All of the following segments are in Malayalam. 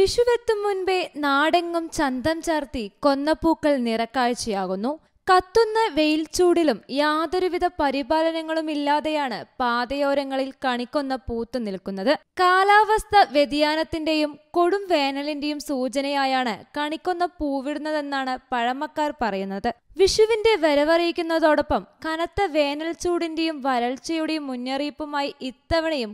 വിഷുവെത്തും മുൻപേ നാടെങ്ങും ചന്തം ചാർത്തി കൊന്നപ്പൂക്കൾ നിറക്കാഴ്ചയാകുന്നു കത്തുന്ന വെയിൽ ചൂടിലും യാതൊരുവിധ പരിപാലനങ്ങളും ഇല്ലാതെയാണ് പാതയോരങ്ങളിൽ കണിക്കൊന്ന പൂത്തു നിൽക്കുന്നത് കാലാവസ്ഥ വ്യതിയാനത്തിന്റെയും കൊടും വേനലിന്റെയും സൂചനയായാണ് കണിക്കൊന്ന പൂവിടുന്നതെന്നാണ് പഴമക്കാർ പറയുന്നത് വിഷുവിന്റെ വരവറിയിക്കുന്നതോടൊപ്പം കനത്ത വേനൽ ചൂടിന്റെയും വരൾച്ചയുടെയും മുന്നറിയിപ്പുമായി ഇത്തവണയും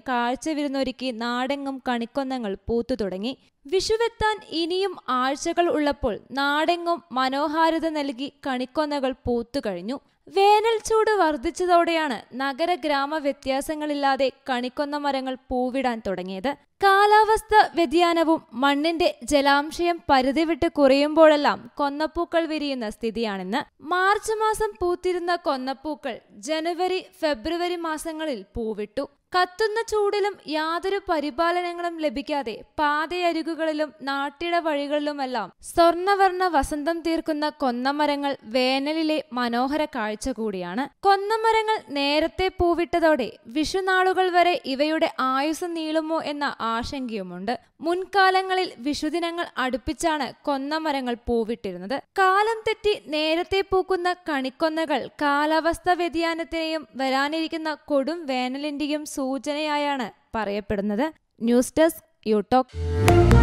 വിരുന്നൊരുക്കി നാടെങ്ങും കണിക്കൊന്നങ്ങൾ പൂത്തു തുടങ്ങി വിഷുവെത്താൻ ഇനിയും ആഴ്ചകൾ ഉള്ളപ്പോൾ നാടെങ്ങും മനോഹാരിത നൽകി കണിക്കൊന്നകൾ പൂത്തു കഴിഞ്ഞു വേനൽ ചൂട് വർദ്ധിച്ചതോടെയാണ് നഗര ഗ്രാമ വ്യത്യാസങ്ങളില്ലാതെ കണിക്കൊന്ന മരങ്ങൾ പൂവിടാൻ തുടങ്ങിയത് കാലാവസ്ഥ വ്യതിയാനവും മണ്ണിന്റെ ജലാംശയം പരിധി വിട്ട് കുറയുമ്പോഴെല്ലാം കൊന്നപ്പൂക്കൾ വിരിയുന്ന സ്ഥിതിയാണെന്ന് മാർച്ച് മാസം പൂത്തിരുന്ന കൊന്നപ്പൂക്കൾ ജനുവരി ഫെബ്രുവരി മാസങ്ങളിൽ പൂവിട്ടു കത്തുന്ന ചൂടിലും യാതൊരു പരിപാലനങ്ങളും ലഭിക്കാതെ പാതയരികുകളിലും നാട്ടിട വഴികളിലുമെല്ലാം സ്വർണവർണ്ണ വസന്തം തീർക്കുന്ന കൊന്നമരങ്ങൾ വേനലിലെ മനോഹര കാഴ്ച കൂടിയാണ് കൊന്നമരങ്ങൾ നേരത്തെ പൂവിട്ടതോടെ വിഷുനാളുകൾ വരെ ഇവയുടെ ആയുസ് നീളുമോ എന്ന ആശങ്കയുമുണ്ട് മുൻകാലങ്ങളിൽ വിഷുദിനങ്ങൾ അടുപ്പിച്ചാണ് കൊന്നമരങ്ങൾ പൂവിട്ടിരുന്നത് കാലം തെറ്റി നേരത്തെ പൂക്കുന്ന കണിക്കൊന്നകൾ കാലാവസ്ഥ വ്യതിയാനത്തിനെയും വരാനിരിക്കുന്ന കൊടും വേനലിന്റെയും സൂചനയായാണ് പറയപ്പെടുന്നത് ന്യൂസ് ഡെസ്ക് യൂടോക്ക്